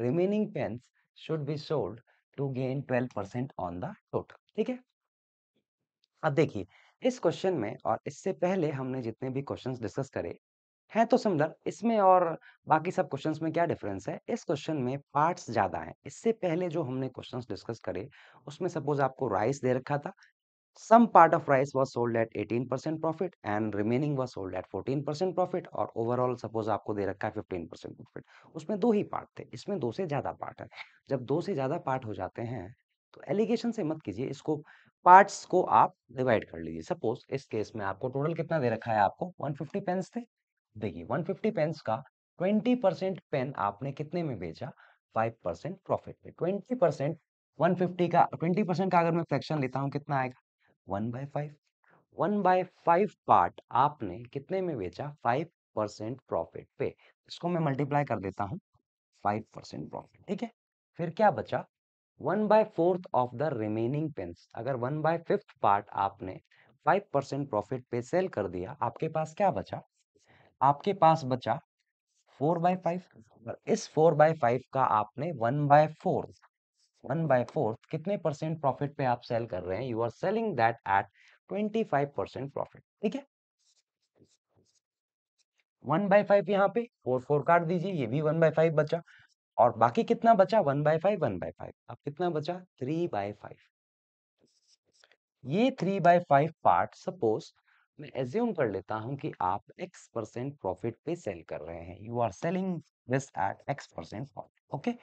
remaining pens should be sold to gain 12% on the total. Okay. अब देखिए इस क्वेश्चन में और इससे पहले हमने जितने भी क्वेश्चंस डिस्कस करे है तो सिमिलर इसमें और बाकी सब क्वेश्चंस में क्या डिफरेंस है इस क्वेश्चन में पार्ट्स ज़्यादा हैं इससे पहले जो हमने क्वेश्चंस डिस्कस करे उसमें सपोज आपको राइस दे रखा था some part of rice was sold at 18 percent profit and remaining was sold at 14 percent profit और ओवरऑल सपोज आपको दे रखा है फिफ्टीन परसेंट प्रॉफिट उसमें दो ही पार्ट थे इसमें दो से ज़्यादा पार्ट है जब दो से ज़्यादा पार्ट हो जाते हैं तो एलिगेशन से मत कीजिए इसको पार्ट्स को आप डिवाइड कर लीजिए सपोज इस केस में आपको टोटल कितना दे रखा है आपको 150 पेंस थे देखिए 150 पेन्स का 20 परसेंट पेन आपने कितने में बेचा 5 परसेंट प्रॉफिट में 20 परसेंट वन का 20 परसेंट का अगर मैं फ्रैक्शन लेता हूँ कितना आएगा one by five one by five part आपने कितने में बेचा फाइव परसेंट प्रॉफिट पे इसको मैं मल्टीप्लाई कर देता हूँ फाइव परसेंट प्रॉफिट ठीक है फिर क्या बचा one by fourth of the remaining pens अगर वन बाय फिफ्थ पार्ट आपने फाइव परसेंट प्रॉफिट पे सेल कर दिया आपके पास क्या बचा आपके पास बचा फोर बाय फाइव इस फोर बाय फाइव का आपने one by four one by four कितने परसेंट प्रॉफिट पे आप सेल कर रहे हैं you are selling that at twenty five percent profit ठीक है वन बाय फाइव यहाँ पे फोर फोर काट दीजिए ये भी वन बाय फाइव बचा और बाकी कितना बचा one by five one by five अब कितना बचा थ्री बाय फाइव ये three by five part suppose मैं एज्यूम कर लेता हूं कि आप x परसेंट प्रॉफिट पे सेल कर रहे हैं you are selling this at x percent profit okay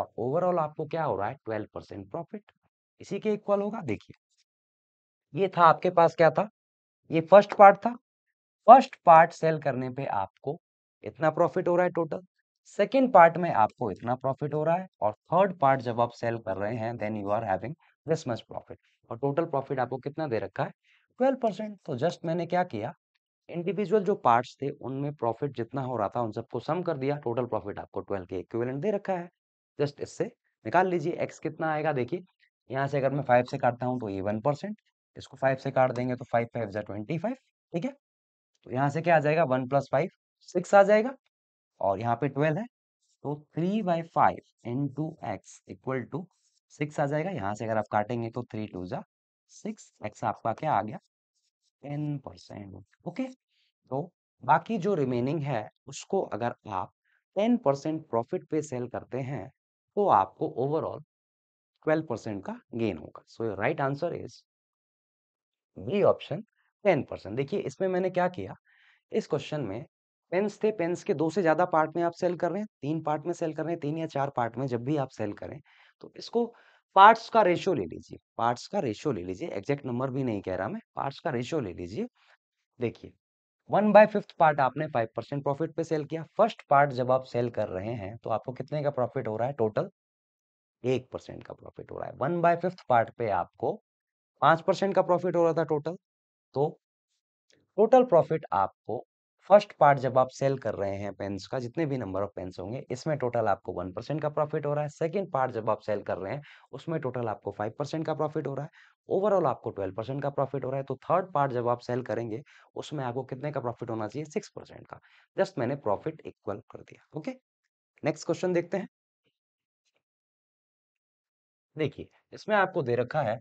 और ओवरऑल आपको क्या हो रहा है ट्वेल्व परसेंट प्रॉफिट इसी के इक्वल होगा देखिए ये था आपके पास क्या था ये फर्स्ट पार्ट था फर्स्ट पार्ट सेल करने पे आपको इतना प्रॉफिट हो रहा है टोटल सेकेंड पार्ट में आपको इतना प्रॉफिट हो रहा है और थर्ड पार्ट जब आप सेल कर रहे हैं then you are having this much profit और टोटल प्रॉफिट आपको कितना दे रखा है ट्वेल्व परसेंट तो जस्ट मैंने क्या किया इंडिविजुअल जो पार्ट्स थे उनमें प्रॉफिट जितना हो रहा था उन सबको सम कर दिया टोटल प्रॉफिट आपको ट्वेल्व के इक्विवेलेंट दे रखा है जस्ट इससे निकाल लीजिए एक्स कितना आएगा देखिए यहाँ से अगर मैं फाइव से काटता हूँ तो ये वन परसेंट इसको फाइव से काट देंगे तो फाइव फाइव जै ट्वेंटी फाइव ठीक है तो यहाँ से क्या आ जाएगा वन प्लस फाइव सिक्स आ जाएगा और यहाँ पे ट्वेल्व है तो three by five into X equal to six आ जाएगा यहाँ से अगर आप काटेंगे तो थ्री टू जा सिक्स एक्स आपका क्या आ गया टेन परसेंट ओके तो बाकी जो रिमेनिंग है उसको अगर आप टेन परसेंट प्रॉफिट पे सेल करते हैं तो आपको ओवरऑल ट्वेल्व परसेंट का गेन होगा so right answer is B option ten percent देखिए इसमें मैंने क्या किया इस क्वेश्चन में पेंस थे पेंस के दो से ज्यादा पार्ट में आप सेल कर रहे हैं तीन पार्ट में सेल कर रहे हैं तीन या चार पार्ट में जब भी आप सेल करें तो इसको पार्ट्स का रेशो ले लीजिए पार्ट्स का रेशो ले लीजिए एग्जैक्ट नंबर भी नहीं कह रहा मैं पार्ट्स का रेशियो ले लीजिए देखिए वन बाय फिफ्थ पार्ट आपने फाइव परसेंट प्रॉफिट पे सेल किया फर्स्ट पार्ट जब आप सेल कर रहे हैं तो आपको कितने का प्रॉफिट हो रहा है टोटल एक परसेंट का प्रॉफिट हो रहा है वन बाय फिफ्थ पार्ट पे आपको पांच परसेंट का प्रॉफिट हो रहा था टोटल तो टोटल प्रॉफिट आपको फर्स्ट पार्ट जब आप सेल कर रहे हैं पेन्स का जितने भी नंबर ऑफ पेन्स होंगे इसमें टोटल आपको वन परसेंट का प्रॉफिट हो रहा है सेकंड पार्ट जब आप सेल कर रहे हैं उसमें टोटल आपको फाइव परसेंट का प्रॉफिट हो रहा है ओवरऑल आपको ट्वेल्व परसेंट का प्रॉफिट हो रहा है तो थर्ड पार्ट जब आप सेल करेंगे उसमें आपको कितने का प्रॉफिट होना चाहिए सिक्स परसेंट का जस्ट मैंने प्रॉफिट इक्वल कर दिया ओके नेक्स्ट क्वेश्चन देखते हैं देखिए इसमें आपको दे रखा है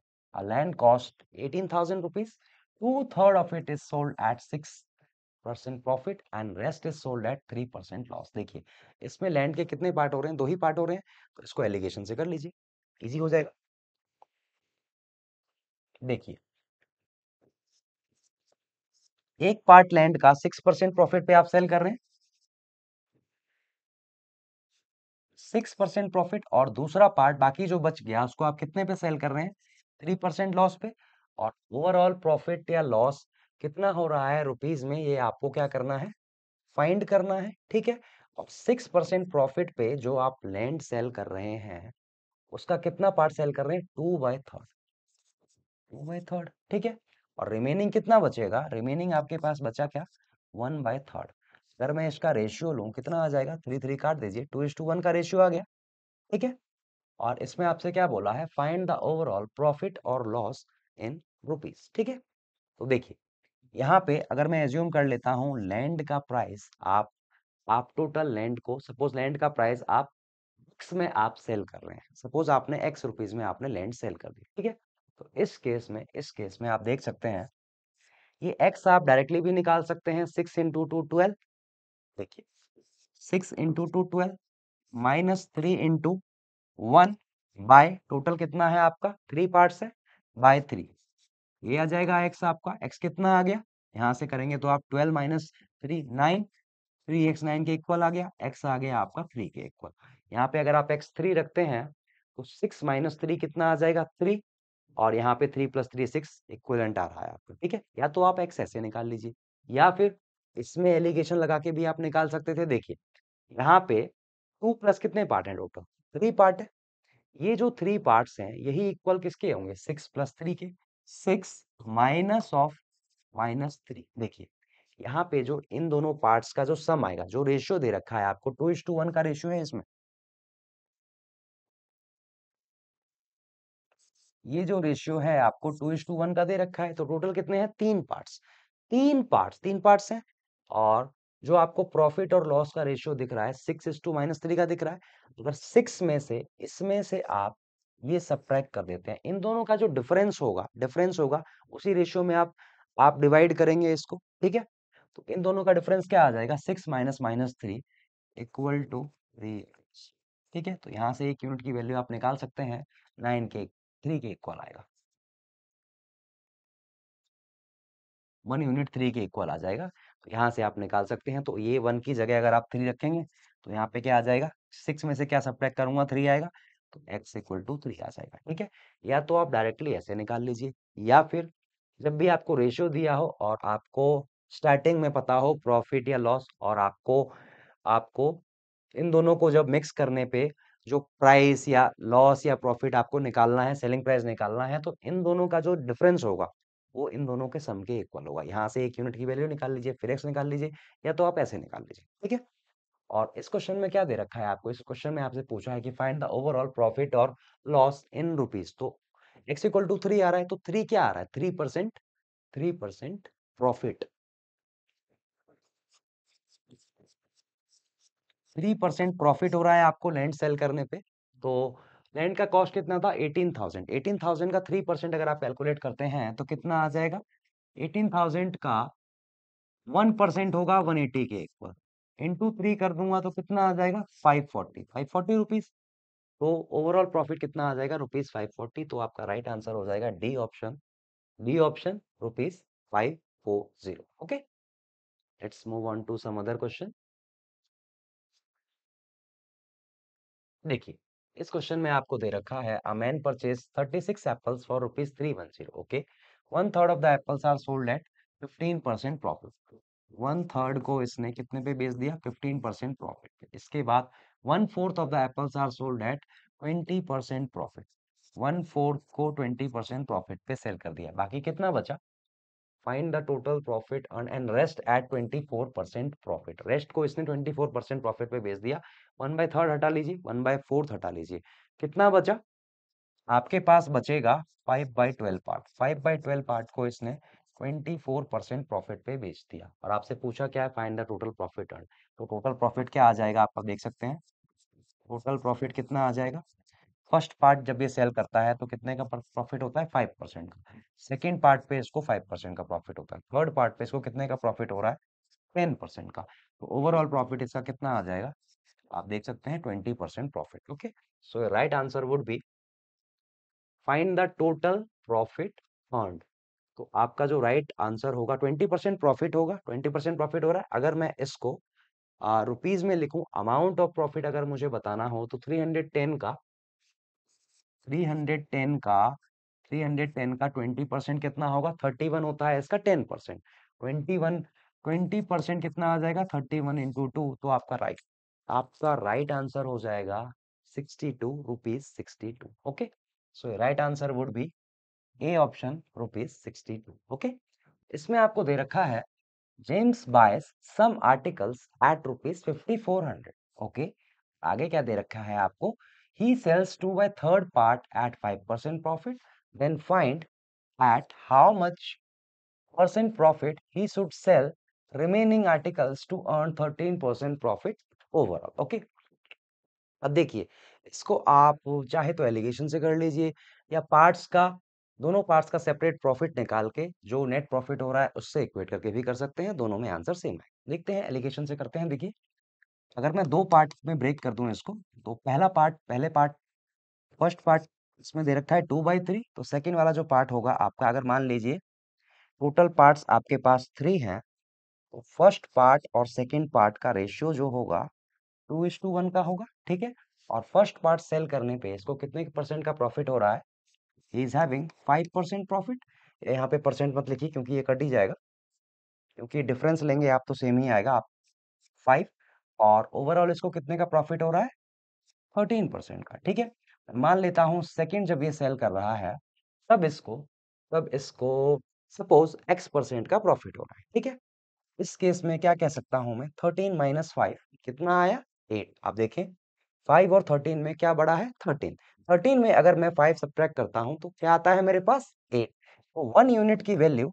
land cost eighteen thousand rupees two third of it is sold at six percent profit and rest is sold at three percent loss देखिए इसमें लैंड के कितने पार्ट हो रहे हैं दो ही पार्ट हो रहे हैं तो इसको एलिगेशन से कर लीजिए इजी हो जाएगा देखिए एक पार्ट लैंड का सिक्स परसेंट प्रॉफिट पे आप सेल कर रहे हैं सिक्स परसेंट प्रॉफिट और दूसरा पार्ट बाकी जो बच गया उसको आप कितने पे सेल कर रहे हैं थ्री परसेंट लॉस पे और ओवरऑल प्रॉफिट या लॉस कितना हो रहा है रुपीज में ये आपको क्या करना है फाइंड करना है ठीक है और सिक्स परसेंट प्रॉफिट पे जो आप लैंड सेल कर रहे हैं उसका कितना पार्ट सेल कर रहे हैं two by third two by third ठीक है और रिमेनिंग कितना बचेगा रिमेनिंग आपके पास बचा क्या वन बाय थर्ड अगर मैं इसका रेशियो लू कितना आ जाएगा थ्री थ्री काट दीजिए टू इज टू वन का रेशियो आ गया ठीक है और इसमें आपसे क्या बोला है फाइंड द ओवरऑल प्रॉफिट और लॉस इन रुपीज ठीक है तो देखिए यहाँ पे अगर मैं एज्यूम कर लेता हूँ लैंड का प्राइस आप आप टोटल लैंड को सपोज लैंड का प्राइस आप एक्स में आप सेल कर रहे हैं सपोज आपने एक्स रुपीज में आपने लैंड सेल कर दिया ठीक है तो इस केस में इस केस में आप देख सकते हैं ये एक्स आप डायरेक्टली भी निकाल सकते हैं सिक्स इंटू टू ट्वेल्व देखिए six into two twelve minus three into one by total कितना है आपका थ्री पार्ट है बाय थ्री ये आ जाएगा एक्स आपका एक्स कितना आ गया यहाँ से करेंगे तो आप twelve minus three nine three x nine के इक्वल आ गया एक्स आ गया आपका थ्री के इक्वल यहाँ पे अगर आप एक्स थ्री रखते हैं तो सिक्स माइनस थ्री कितना आ जाएगा थ्री और यहाँ पे three plus three six equivalent आ रहा है आपको ठीक है या तो आप एक्स ऐसे निकाल लीजिए या फिर इसमें एलिगेशन लगा के भी आप निकाल सकते थे देखिए यहाँ पे टू प्लस कितने पार्ट हैं टोटल थ्री पार्ट है ये जो थ्री पार्ट्स हैं यही इक्वल किसके होंगे सिक्स प्लस थ्री के six minus of minus three देखिए यहाँ पे जो इन दोनों पार्ट्स का जो सम आएगा जो रेशियो दे रखा है आपको टू इज टू वन का रेशियो है इसमें ये जो रेशियो है आपको टू इज टू वन का दे रखा है तो टोटल कितने हैं तीन पार्ट्स तीन पार्ट्स तीन पार्ट्स हैं और जो आपको प्रॉफिट और लॉस का रेशियो दिख रहा है six is to minus three का दिख रहा है अगर सिक्स में से इसमें से आप ये सब्ट्रैक्ट कर देते हैं इन दोनों का जो डिफरेंस होगा डिफरेंस होगा उसी रेशियो में आप आप डिवाइड करेंगे इसको ठीक है तो इन दोनों का डिफरेंस क्या आ जाएगा six minus minus three equal to three ठीक है तो यहाँ से एक यूनिट की वैल्यू आप निकाल सकते हैं नाइन के थ्री के इक्वल आएगा वन यूनिट थ्री के इक्वल आ जाएगा तो यहाँ से आप निकाल सकते हैं तो ये वन की जगह अगर आप थ्री रखेंगे तो यहाँ पे क्या आ जाएगा सिक्स में से क्या सब्ट्रैक्ट करूंगा थ्री आएगा तो एक्स इक्वल टू थ्री आ जाएगा ठीक है या तो आप डायरेक्टली ऐसे निकाल लीजिए या फिर जब भी आपको रेशियो दिया हो और आपको स्टार्टिंग में पता हो प्रॉफिट या लॉस और आपको आपको इन दोनों को जब मिक्स करने पे जो प्राइस या लॉस या प्रॉफिट आपको निकालना है सेलिंग प्राइस निकालना है तो इन दोनों का जो डिफरेंस होगा वो इन दोनों के सम के इक्वल होगा यहाँ से एक यूनिट की वैल्यू निकाल लीजिए फिर एक्स निकाल लीजिए या तो आप ऐसे निकाल लीजिए ठीक है और इस क्वेश्चन में क्या दे रखा है आपको इस क्वेश्चन में आपसे पूछा है कि फाइंड द ओवरऑल प्रॉफिट और लॉस इन रुपीज तो एक्स इक्वल टू थ्री आ रहा है तो थ्री क्या आ रहा है three percent three percent profit three percent profit हो रहा है आपको लैंड सेल करने पे तो लैंड का कॉस्ट कितना था एटीन थाउजेंड एटीन थाउजेंड का थ्री परसेंट अगर आप कैलकुलेट करते हैं तो कितना आ जाएगा एटीन थाउजेंड का वन परसेंट होगा वन एटी के एक पर इंटू थ्री कर दूंगा तो कितना आ जाएगा five forty five forty rupees तो ओवरऑल प्रॉफिट कितना आ जाएगा रुपीज फाइव फोर्टी तो आपका राइट आंसर हो जाएगा D option D option rupees five four zero okay let's move on to some other question देखिए इस क्वेश्चन में आपको दे रखा है a man purchase thirty six apples for rupees three one zero okay one third of the apples are sold at fifteen percent profit one third को इसने कितने पे बेच दिया फिफ्टीन परसेंट प्रॉफिट पे इसके बाद one fourth of the apples are sold at twenty percent profit one fourth को ट्वेंटी परसेंट प्रॉफिट पे सेल कर दिया बाकी कितना बचा find the total profit earn and rest at twenty four percent profit rest को इसने ट्वेंटी फोर परसेंट प्रॉफिट पे बेच दिया वन बाय थर्ड हटा लीजिए वन बाय फोर्थ हटा लीजिए कितना बचा आपके पास बचेगा five by twelve part five by twelve part को इसने 24 परसेंट प्रॉफिट पे बेच दिया और आपसे पूछा क्या है find the total profit earn तो टोटल प्रॉफिट क्या आ जाएगा आप देख सकते हैं टोटल प्रॉफिट कितना आ जाएगा फर्स्ट पार्ट जब ये सेल करता है तो कितने का प्रॉफिट होता है फाइव परसेंट का सेकेंड पार्ट पे इसको फाइव परसेंट का प्रॉफिट होता है थर्ड पार्ट पे इसको कितने का प्रॉफिट हो रहा है टेन परसेंट का तो ओवरऑल प्रॉफिट इसका कितना आ जाएगा आप देख सकते हैं twenty percent profit okay so right answer would be find the total profit earn तो आपका जो राइट आंसर होगा ट्वेंटी परसेंट प्रॉफिट होगा ट्वेंटी परसेंट प्रॉफिट हो रहा है अगर मैं इसको रुपीज में लिखूं अमाउंट ऑफ प्रॉफिट अगर मुझे बताना हो तो थ्री हंड्रेड टेन का थ्री हंड्रेड टेन का थ्री हंड्रेड टेन का ट्वेंटी परसेंट कितना होगा थर्टी वन होता है इसका ten percent twenty one twenty percent कितना आ जाएगा थर्टी वन इंटू टू तो आपका राइट आपका राइट आंसर हो जाएगा sixty two rupees sixty two okay so right answer would be A option rupees sixty two okay इसमें आपको दे रखा है James buys some articles at rupees fifty four hundred okay आगे क्या दे रखा है आपको he sells two by third part at five percent profit then find at how much percent profit he should sell remaining articles to earn thirteen percent profit overall okay अब देखिए इसको आप चाहे तो एलिगेशन से कर लीजिए या पार्ट्स का दोनों पार्ट्स का सेपरेट प्रॉफिट निकाल के जो नेट प्रॉफिट हो रहा है उससे इक्वेट करके भी कर सकते हैं दोनों में आंसर सेम है देखते हैं एलिगेशन से करते हैं देखिए अगर मैं दो पार्ट में ब्रेक कर दूं इसको तो पहला पार्ट पहले पार्ट फर्स्ट पार्ट इसमें दे रखा है टू बाई थ्री तो सेकेंड वाला जो पार्ट होगा आपका अगर मान लीजिए टोटल पार्ट आपके पास थ्री है तो फर्स्ट पार्ट और सेकेंड पार्ट का रेशियो जो होगा टू इज वन का होगा ठीक है और फर्स्ट पार्ट सेल करने पे इसको कितने परसेंट का प्रॉफिट हो रहा है he is having five percent profit यहाँ पे परसेंट मत लिखिए क्योंकि ये कट ही जाएगा क्योंकि डिफरेंस लेंगे आप तो सेम ही आएगा आप फाइव और ओवरऑल इसको कितने का प्रॉफिट हो रहा है थर्टीन परसेंट का ठीक है मान लेता हूँ सेकेंड जब ये सेल कर रहा है तब इसको तब इसको सपोज एक्स परसेंट का प्रॉफिट हो रहा है ठीक है इस केस में क्या कह सकता हूँ मैं थर्टीन माइनस फाइव कितना आया एट आप देखें फाइव और थर्टीन में क्या बड़ा है थर्टीन थर्टीन में अगर मैं फाइव सब्ट्रैक्ट करता हूं तो क्या आता है मेरे पास एट तो वन यूनिट की वैल्यू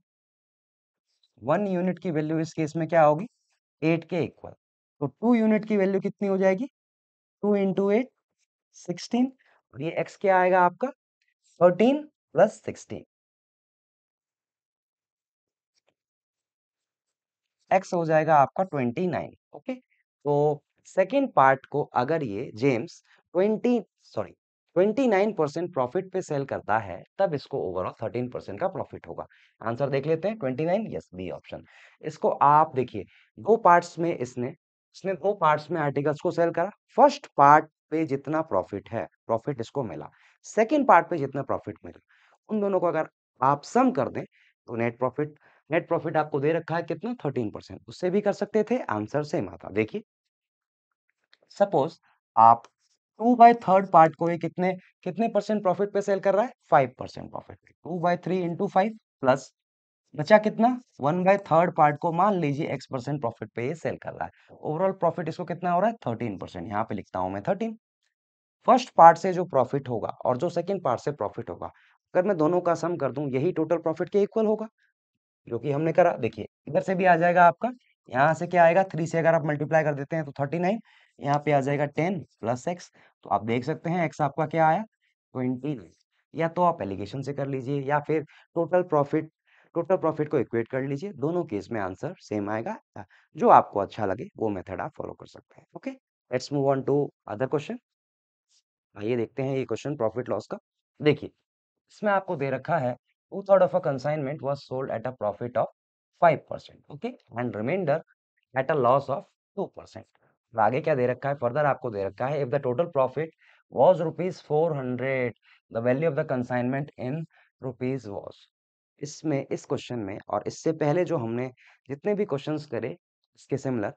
वन यूनिट की वैल्यू इस केस में क्या होगी एट के इक्वल तो टू यूनिट की वैल्यू कितनी हो जाएगी टू इंटू एट सिक्सटीन और ये एक्स क्या आएगा आपका थर्टीन प्लस सिक्सटीन एक्स हो जाएगा आपका ट्वेंटी नाइन ओके तो सेकेंड पार्ट को अगर ये जेम्स ट्वेंटी सॉरी 29 प्रॉफिट पे सेल करता है तब इसको ओवरऑल 13 का प्रॉफिट होगा आंसर देख लेते हैं 29 यस बी ऑप्शन इसको आप देखिए दो पार्ट्स में इसने इसने दो पार्ट्स में आर्टिकल्स को सेल करा फर्स्ट पार्ट पे जितना प्रॉफिट है प्रॉफिट इसको मिला सेकंड पार्ट पे जितना प्रॉफिट मिला उन दोनों को अगर आप सम कर दें तो नेट प्रॉफिट नेट प्रॉफिट आपको दे रखा है कितना थर्टीन उससे भी कर सकते थे आंसर सेम आता देखिए सपोज आप टू बाई थर्ड पार्ट को ये कितने कितने परसेंट प्रॉफिट पे सेल कर रहा है फाइव परसेंट प्रॉफिट पे two by three into five plus बचा कितना वन बाय थर्ड पार्ट को मान लीजिए एक्स परसेंट प्रॉफिट पे ये सेल कर रहा है ओवरऑल प्रॉफिट इसको कितना हो रहा है थर्टीन परसेंट यहाँ पे लिखता हूँ मैं थर्टीन फर्स्ट पार्ट से जो प्रॉफिट होगा और जो सेकेंड पार्ट से प्रॉफिट होगा अगर मैं दोनों का सम कर दूँ यही टोटल प्रॉफिट के इक्वल होगा जो कि हमने करा देखिए इधर से भी आ जाएगा आपका यहाँ से क्या आएगा थ्री से अगर आप मल्टीप्लाई कर देते हैं तो थर्टी नाइन यहाँ पे आ जाएगा टेन प्लस एक्स तो आप देख सकते हैं एक्स आपका क्या आया ट्वेंटी या तो आप एलिगेशन से कर लीजिए या फिर टोटल प्रॉफिट टोटल प्रॉफिट को इक्वेट कर लीजिए दोनों केस में आंसर सेम आएगा जो आपको अच्छा लगे वो मेथड आप फॉलो कर सकते हैं okay let's move on to other question आइए देखते हैं ये क्वेश्चन प्रॉफिट लॉस का देखिए इसमें आपको दे रखा है two third of a consignment was sold at a profit of five percent okay and remainder at a loss of two percent आगे क्या दे रखा है फर्दर आपको दे रखा है if the total profit was rupees four hundred the value of the consignment in rupees was इसमें इस क्वेश्चन में और इससे पहले जो हमने जितने भी क्वेश्चन करे इसके सिमिलर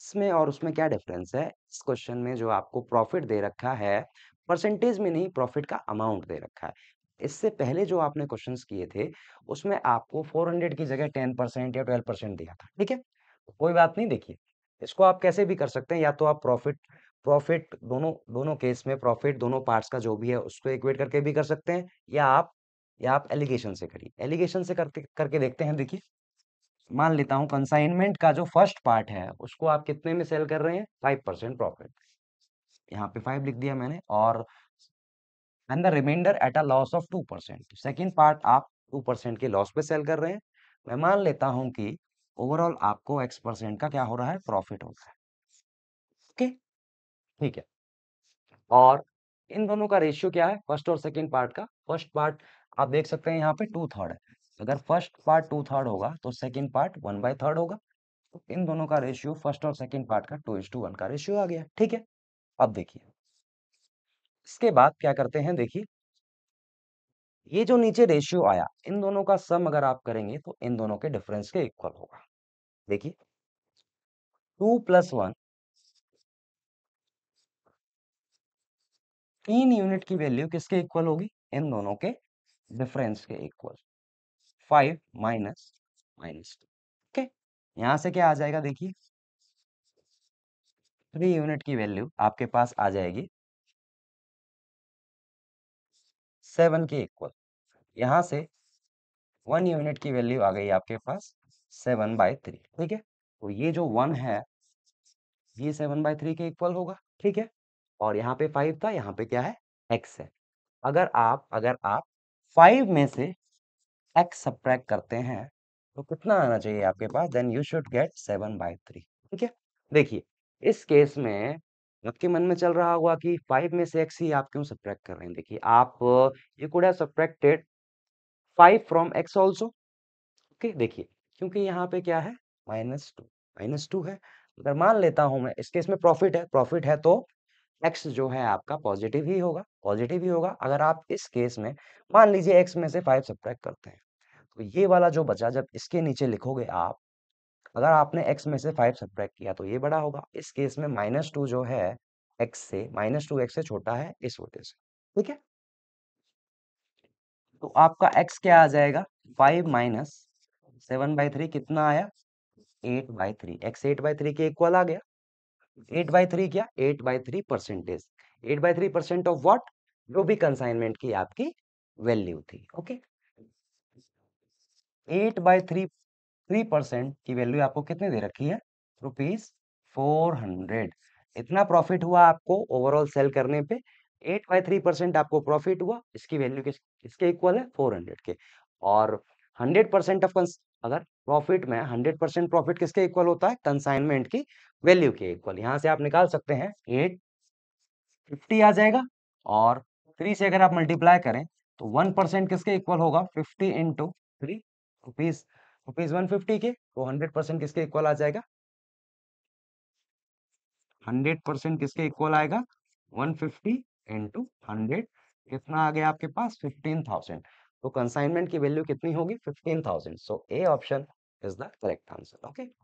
इसमें और उसमें क्या डिफरेंस है इस क्वेश्चन में जो आपको प्रॉफिट दे रखा है परसेंटेज में नहीं प्रॉफिट का अमाउंट दे रखा है इससे पहले जो आपने क्वेश्चंस किए थे उसमें आपको 400 की जगह 10 परसेंट या 12 परसेंट दिया था ठीक है कोई बात नहीं देखिए इसको आप कैसे भी कर सकते हैं या तो आप प्रॉफिट प्रॉफिट दोनों दोनों केस में प्रॉफिट दोनों पार्ट्स का जो भी है उसको इक्वेट करके भी कर सकते हैं या आप या आप एलिगेशन से करिए एलिगेशन से करके करके देखते हैं देखिए मान लेता हूँ कंसाइनमेंट का जो फर्स्ट पार्ट है उसको आप कितने में सेल कर रहे हैं फाइव परसेंट प्रॉफिट यहाँ पे फाइव लिख दिया मैंने और and the remainder at a loss of two percent second part आप टू परसेंट के लॉस पे सेल कर रहे हैं मैं मान लेता हूँ कि ओवरऑल आपको एक्स परसेंट का क्या हो रहा है प्रॉफिट हो रहा है ओके ठीक है और इन दोनों का रेशियो क्या है फर्स्ट और सेकेंड पार्ट का फर्स्ट पार्ट आप देख सकते हैं यहाँ पे टू थर्ड है अगर फर्स्ट पार्ट टू थर्ड होगा तो second part one by third होगा तो इन दोनों का रेशियो फर्स्ट और सेकेंड पार्ट का टू इज टू वन का रेशियो आ गया ठीक है अब देखिए इसके बाद क्या करते हैं देखिए ये जो नीचे रेशियो आया इन दोनों का सम अगर आप करेंगे तो इन दोनों के डिफरेंस के इक्वल होगा देखिए टू प्लस वन तीन यूनिट की वैल्यू किसके इक्वल होगी इन दोनों के डिफरेंस के equal five minus minus two okay यहां से क्या आ जाएगा देखिए थ्री यूनिट की वैल्यू आपके पास आ जाएगी सेवन के इक्वल यहाँ से वन यूनिट की वैल्यू आ गई आपके पास सेवन बाय थ्री ठीक है तो ये जो वन है ये सेवन बाय थ्री के इक्वल होगा ठीक है और यहाँ पे फाइव था यहाँ पे क्या है एक्स है अगर आप अगर आप फाइव में से एक्स सब्ट्रैक्ट करते हैं तो कितना आना चाहिए आपके पास then you should get seven by three ठीक है देखिए इस केस में आपके मन में चल रहा होगा कि फाइव में से एक्स ही आप क्यों सब्ट्रैक्ट कर रहे हैं देखिए आप you could have subtracted five from x also okay देखिए क्योंकि यहाँ पे क्या है माइनस टू माइनस टू है अगर मान लेता हूँ मैं इस केस में प्रॉफिट है प्रॉफिट है तो एक्स जो है आपका पॉजिटिव ही होगा पॉजिटिव ही होगा अगर आप इस केस में मान लीजिए एक्स में से फाइव सब्ट्रैक्ट करते हैं तो ये वाला जो बचा जब इसके नीचे लिखोगे आप अगर आपने एक्स में से फाइव सब्ट्रैक्ट किया तो ये बड़ा होगा इस केस में माइनस टू जो है एक्स से माइनस टू एक्स से छोटा है इस वजह से ठीक है तो आपका एक्स क्या आ जाएगा five minus seven by three कितना आया eight by three x eight by three के इक्वल आ गया एट बाई थ्री क्या eight by three percentage eight by three percent of what जो भी कंसाइनमेंट की आपकी वैल्यू थी okay eight by three three percent की वैल्यू आपको कितने दे रखी है रुपीज फोर हंड्रेड इतना प्रॉफिट हुआ आपको ओवरऑल सेल करने पे एट बाई थ्री परसेंट आपको प्रॉफिट हुआ इसकी वैल्यू इसके इक्वल है फोर हंड्रेड के और हंड्रेड परसेंट ऑफ अगर प्रॉफिट में हंड्रेड परसेंट प्रॉफिट किसके इक्वल होता है कंसाइनमेंट की वैल्यू के इक्वल यहाँ से आप निकाल सकते हैं एट फिफ्टी आ जाएगा और थ्री से अगर आप मल्टीप्लाई करें तो वन परसेंट किसके इक्वल होगा fifty into three rupees rupees तो वन फिफ्टी के तो हंड्रेड परसेंट किसके इक्वल आ जाएगा हंड्रेड परसेंट किसके इक्वल आएगा वन फिफ्टी इंटू हंड्रेड कितना आ गया आपके पास फिफ्टीन थाउजेंड तो कंसाइनमेंट की वैल्यू कितनी होगी fifteen thousand so A option is the correct answer okay